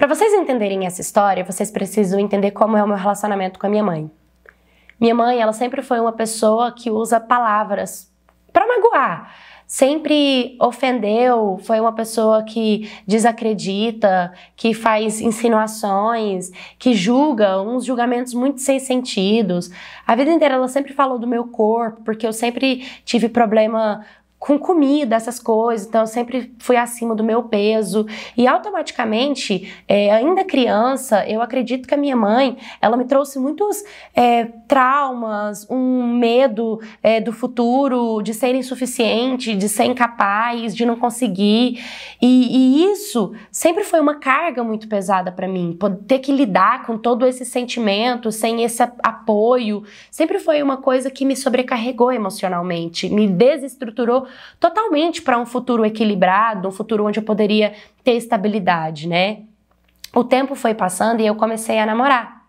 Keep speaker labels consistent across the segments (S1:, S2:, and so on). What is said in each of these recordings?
S1: Para vocês entenderem essa história, vocês precisam entender como é o meu relacionamento com a minha mãe. Minha mãe, ela sempre foi uma pessoa que usa palavras para magoar. Sempre ofendeu, foi uma pessoa que desacredita, que faz insinuações, que julga, uns julgamentos muito sem sentidos. A vida inteira ela sempre falou do meu corpo, porque eu sempre tive problema com comida, essas coisas, então eu sempre fui acima do meu peso e automaticamente, é, ainda criança, eu acredito que a minha mãe, ela me trouxe muitos é, traumas, um medo é, do futuro, de ser insuficiente, de ser incapaz, de não conseguir e, e isso sempre foi uma carga muito pesada para mim, ter que lidar com todo esse sentimento, sem esse apoio, sempre foi uma coisa que me sobrecarregou emocionalmente, me desestruturou totalmente para um futuro equilibrado, um futuro onde eu poderia ter estabilidade, né? O tempo foi passando e eu comecei a namorar.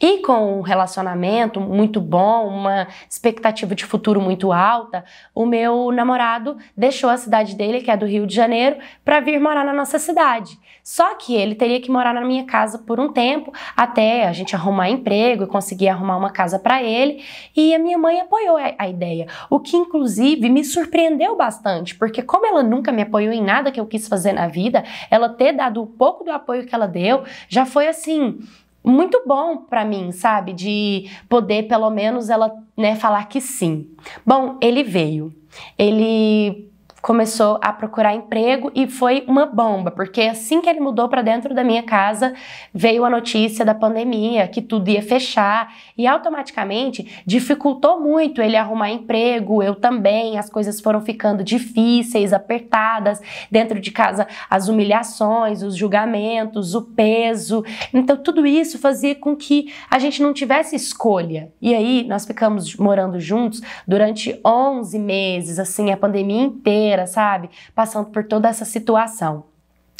S1: E com um relacionamento muito bom, uma expectativa de futuro muito alta, o meu namorado deixou a cidade dele, que é do Rio de Janeiro, para vir morar na nossa cidade. Só que ele teria que morar na minha casa por um tempo, até a gente arrumar emprego e conseguir arrumar uma casa para ele. E a minha mãe apoiou a ideia, o que inclusive me surpreendeu bastante, porque como ela nunca me apoiou em nada que eu quis fazer na vida, ela ter dado o pouco do apoio que ela deu já foi assim muito bom para mim, sabe? De poder pelo menos ela, né, falar que sim. Bom, ele veio. Ele começou a procurar emprego e foi uma bomba, porque assim que ele mudou para dentro da minha casa, veio a notícia da pandemia, que tudo ia fechar e automaticamente dificultou muito ele arrumar emprego, eu também, as coisas foram ficando difíceis, apertadas, dentro de casa as humilhações, os julgamentos, o peso. Então tudo isso fazia com que a gente não tivesse escolha. E aí nós ficamos morando juntos durante 11 meses, assim, a pandemia inteira inteira, sabe? Passando por toda essa situação.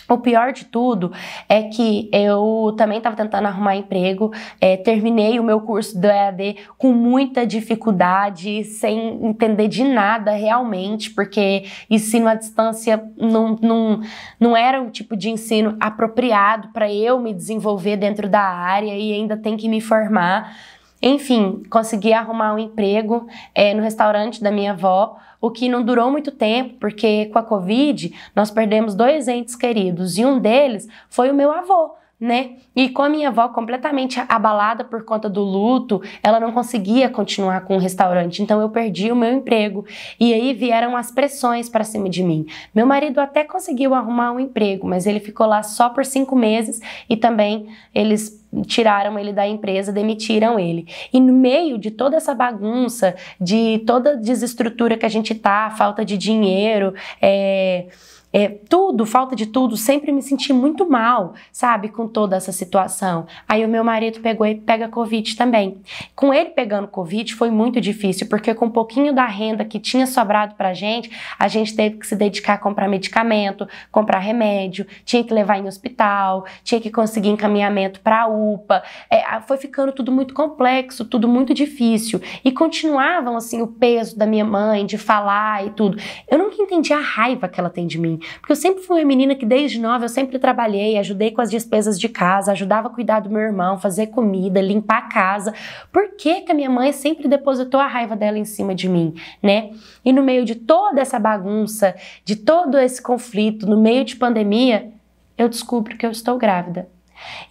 S1: O pior de tudo é que eu também estava tentando arrumar emprego, é, terminei o meu curso do EAD com muita dificuldade, sem entender de nada realmente, porque ensino à distância não, não, não era um tipo de ensino apropriado para eu me desenvolver dentro da área e ainda tem que me formar. Enfim, consegui arrumar um emprego é, no restaurante da minha avó o que não durou muito tempo, porque com a Covid nós perdemos dois entes queridos e um deles foi o meu avô né? E com a minha avó completamente abalada por conta do luto, ela não conseguia continuar com o restaurante, então eu perdi o meu emprego. E aí vieram as pressões para cima de mim. Meu marido até conseguiu arrumar um emprego, mas ele ficou lá só por cinco meses e também eles tiraram ele da empresa, demitiram ele. E no meio de toda essa bagunça, de toda desestrutura que a gente tá, falta de dinheiro, é é, tudo, falta de tudo, sempre me senti muito mal, sabe, com toda essa situação. Aí o meu marido pegou e pega Covid também. Com ele pegando Covid foi muito difícil, porque com um pouquinho da renda que tinha sobrado pra gente, a gente teve que se dedicar a comprar medicamento, comprar remédio, tinha que levar em hospital, tinha que conseguir encaminhamento pra UPA. É, foi ficando tudo muito complexo, tudo muito difícil. E continuavam, assim, o peso da minha mãe de falar e tudo. Eu nunca entendi a raiva que ela tem de mim. Porque eu sempre fui uma menina que desde nova eu sempre trabalhei, ajudei com as despesas de casa, ajudava a cuidar do meu irmão, fazer comida, limpar a casa. Por que que a minha mãe sempre depositou a raiva dela em cima de mim, né? E no meio de toda essa bagunça, de todo esse conflito, no meio de pandemia, eu descubro que eu estou grávida.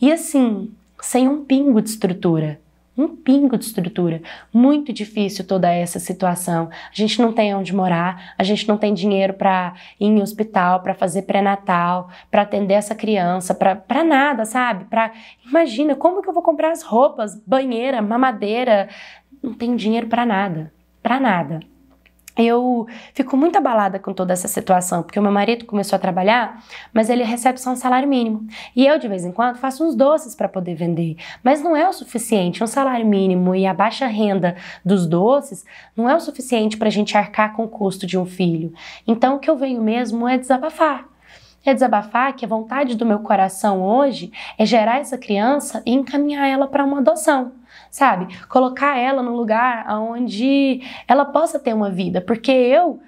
S1: E assim, sem um pingo de estrutura um pingo de estrutura. Muito difícil toda essa situação. A gente não tem onde morar, a gente não tem dinheiro para ir em hospital, para fazer pré-natal, para atender essa criança, para nada, sabe? Pra, imagina como que eu vou comprar as roupas, banheira, mamadeira. Não tem dinheiro para nada, para nada eu fico muito abalada com toda essa situação, porque o meu marido começou a trabalhar, mas ele recebe só um salário mínimo. E eu, de vez em quando, faço uns doces para poder vender. Mas não é o suficiente. Um salário mínimo e a baixa renda dos doces não é o suficiente para a gente arcar com o custo de um filho. Então, o que eu venho mesmo é desabafar é desabafar que a vontade do meu coração hoje é gerar essa criança e encaminhar ela para uma adoção sabe? Colocar ela no lugar onde ela possa ter uma vida, porque eu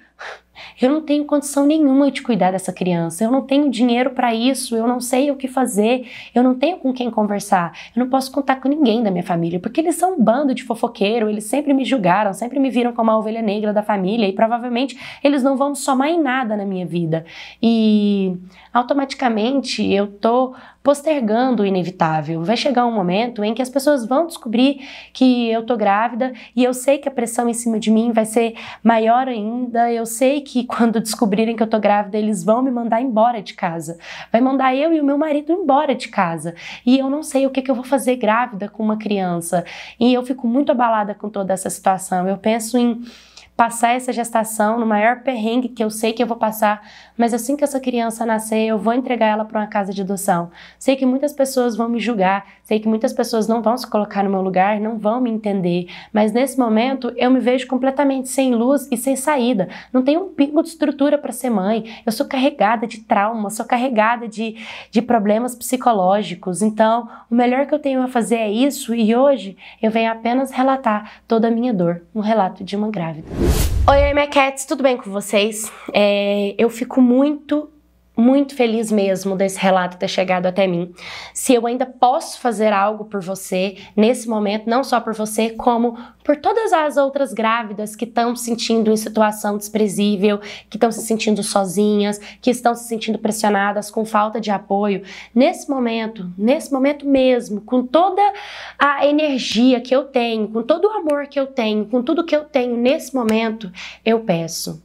S1: eu não tenho condição nenhuma de cuidar dessa criança, eu não tenho dinheiro para isso, eu não sei o que fazer, eu não tenho com quem conversar, eu não posso contar com ninguém da minha família, porque eles são um bando de fofoqueiro, eles sempre me julgaram, sempre me viram como a ovelha negra da família e provavelmente eles não vão somar em nada na minha vida. E automaticamente eu tô postergando o inevitável. Vai chegar um momento em que as pessoas vão descobrir que eu tô grávida e eu sei que a pressão em cima de mim vai ser maior ainda, eu sei que que quando descobrirem que eu tô grávida, eles vão me mandar embora de casa. Vai mandar eu e o meu marido embora de casa. E eu não sei o que, que eu vou fazer grávida com uma criança. E eu fico muito abalada com toda essa situação. Eu penso em passar essa gestação no maior perrengue que eu sei que eu vou passar mas assim que essa criança nascer, eu vou entregar ela para uma casa de adoção. Sei que muitas pessoas vão me julgar, sei que muitas pessoas não vão se colocar no meu lugar, não vão me entender, mas nesse momento eu me vejo completamente sem luz e sem saída. Não tenho um pingo de estrutura para ser mãe. Eu sou carregada de trauma, sou carregada de, de problemas psicológicos. Então, o melhor que eu tenho a fazer é isso e hoje eu venho apenas relatar toda a minha dor, um relato de uma grávida. Oi, minha cats, tudo bem com vocês? É, eu fico muito muito feliz mesmo desse relato ter chegado até mim. Se eu ainda posso fazer algo por você nesse momento, não só por você, como por todas as outras grávidas que estão se sentindo em situação desprezível, que estão se sentindo sozinhas, que estão se sentindo pressionadas com falta de apoio, nesse momento, nesse momento mesmo, com toda a energia que eu tenho, com todo o amor que eu tenho, com tudo que eu tenho nesse momento, eu peço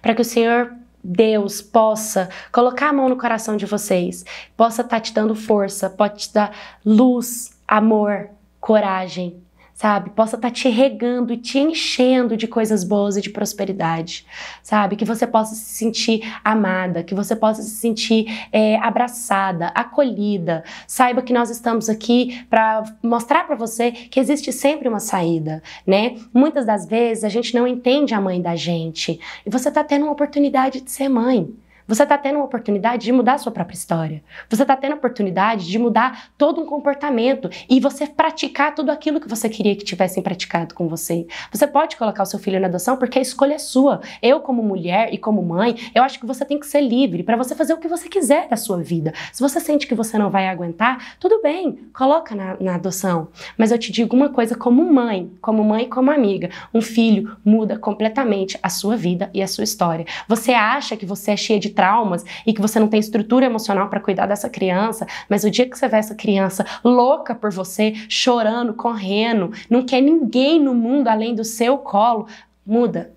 S1: para que o Senhor Deus possa colocar a mão no coração de vocês, possa estar tá te dando força, pode te dar luz, amor, coragem, sabe? Possa estar tá te regando e te enchendo de coisas boas e de prosperidade, sabe? Que você possa se sentir amada, que você possa se sentir é, abraçada, acolhida. Saiba que nós estamos aqui para mostrar para você que existe sempre uma saída, né? Muitas das vezes a gente não entende a mãe da gente e você está tendo uma oportunidade de ser mãe. Você está tendo uma oportunidade de mudar a sua própria história. Você está tendo a oportunidade de mudar todo um comportamento e você praticar tudo aquilo que você queria que tivessem praticado com você. Você pode colocar o seu filho na adoção porque a escolha é sua. Eu, como mulher e como mãe, eu acho que você tem que ser livre para você fazer o que você quiser da sua vida. Se você sente que você não vai aguentar, tudo bem, coloca na, na adoção. Mas eu te digo uma coisa como mãe, como mãe e como amiga. Um filho muda completamente a sua vida e a sua história. Você acha que você é cheia de traumas e que você não tem estrutura emocional para cuidar dessa criança, mas o dia que você vê essa criança louca por você, chorando, correndo, não quer ninguém no mundo além do seu colo, muda.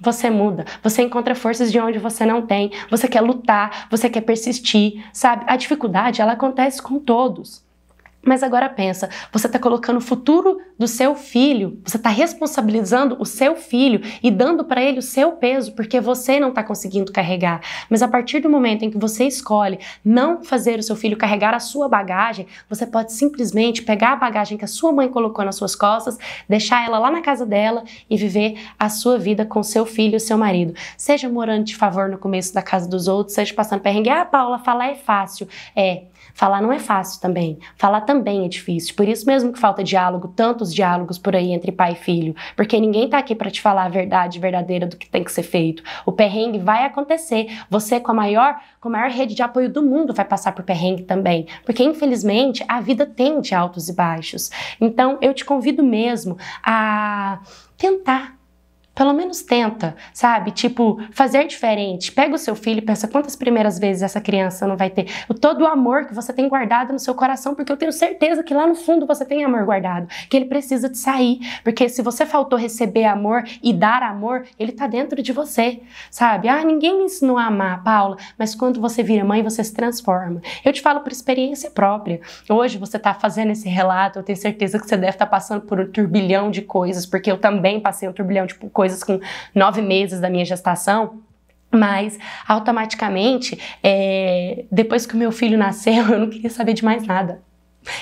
S1: Você muda, você encontra forças de onde você não tem, você quer lutar, você quer persistir, sabe? A dificuldade, ela acontece com todos. Mas agora pensa, você está colocando o futuro do seu filho, você está responsabilizando o seu filho e dando para ele o seu peso, porque você não está conseguindo carregar. Mas a partir do momento em que você escolhe não fazer o seu filho carregar a sua bagagem, você pode simplesmente pegar a bagagem que a sua mãe colocou nas suas costas, deixar ela lá na casa dela e viver a sua vida com seu filho e seu marido. Seja morando de favor no começo da casa dos outros, seja passando perrengue. Ah, Paula, falar é fácil. É, Falar não é fácil também. Falar também é difícil. Por isso mesmo que falta diálogo, tantos diálogos por aí entre pai e filho, porque ninguém tá aqui para te falar a verdade verdadeira do que tem que ser feito. O perrengue vai acontecer. Você com a maior, com a maior rede de apoio do mundo vai passar por perrengue também, porque infelizmente a vida tem de altos e baixos. Então eu te convido mesmo a tentar pelo menos tenta, sabe? Tipo, fazer diferente. Pega o seu filho e pensa quantas primeiras vezes essa criança não vai ter. O todo o amor que você tem guardado no seu coração, porque eu tenho certeza que lá no fundo você tem amor guardado, que ele precisa de sair, porque se você faltou receber amor e dar amor, ele tá dentro de você, sabe? Ah, ninguém me ensinou a amar, Paula, mas quando você vira mãe, você se transforma. Eu te falo por experiência própria. Hoje você tá fazendo esse relato, eu tenho certeza que você deve estar tá passando por um turbilhão de coisas, porque eu também passei um turbilhão de tipo, coisas coisas com nove meses da minha gestação. Mas automaticamente, é, depois que o meu filho nasceu, eu não queria saber de mais nada.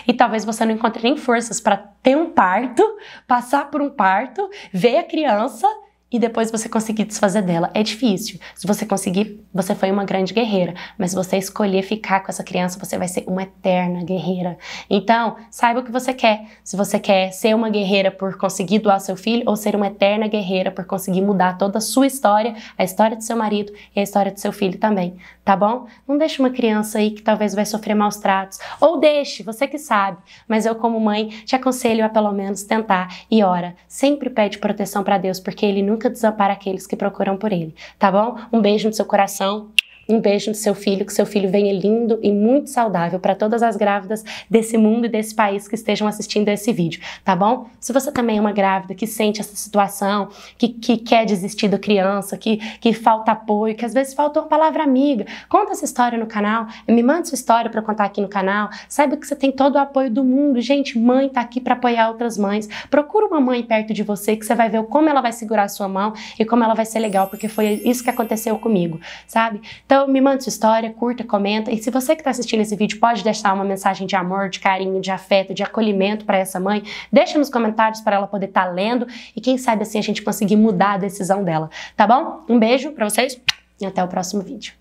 S1: E talvez você não encontre nem forças para ter um parto, passar por um parto, ver a criança e depois você conseguir desfazer dela. É difícil. Se você conseguir, você foi uma grande guerreira. Mas se você escolher ficar com essa criança, você vai ser uma eterna guerreira. Então, saiba o que você quer. Se você quer ser uma guerreira por conseguir doar seu filho ou ser uma eterna guerreira por conseguir mudar toda a sua história, a história do seu marido e a história do seu filho também, tá bom? Não deixe uma criança aí que talvez vai sofrer maus tratos. Ou deixe, você que sabe. Mas eu, como mãe, te aconselho a pelo menos tentar. E ora, sempre pede proteção para Deus, porque Ele nunca nunca desampara aqueles que procuram por Ele. Tá bom? Um beijo no seu coração. Um beijo do seu filho, que seu filho venha lindo e muito saudável para todas as grávidas desse mundo e desse país que estejam assistindo a esse vídeo, tá bom? Se você também é uma grávida que sente essa situação, que, que quer desistir da criança, que, que falta apoio, que às vezes falta uma palavra amiga, conta essa história no canal, me manda sua história para contar aqui no canal. Saiba que você tem todo o apoio do mundo. Gente, mãe tá aqui para apoiar outras mães. Procura uma mãe perto de você que você vai ver como ela vai segurar a sua mão e como ela vai ser legal, porque foi isso que aconteceu comigo, sabe? Então me manda sua história, curta, comenta e se você que está assistindo esse vídeo pode deixar uma mensagem de amor, de carinho, de afeto, de acolhimento para essa mãe, deixa nos comentários para ela poder estar tá lendo e quem sabe assim a gente conseguir mudar a decisão dela, tá bom? Um beijo para vocês e até o próximo vídeo.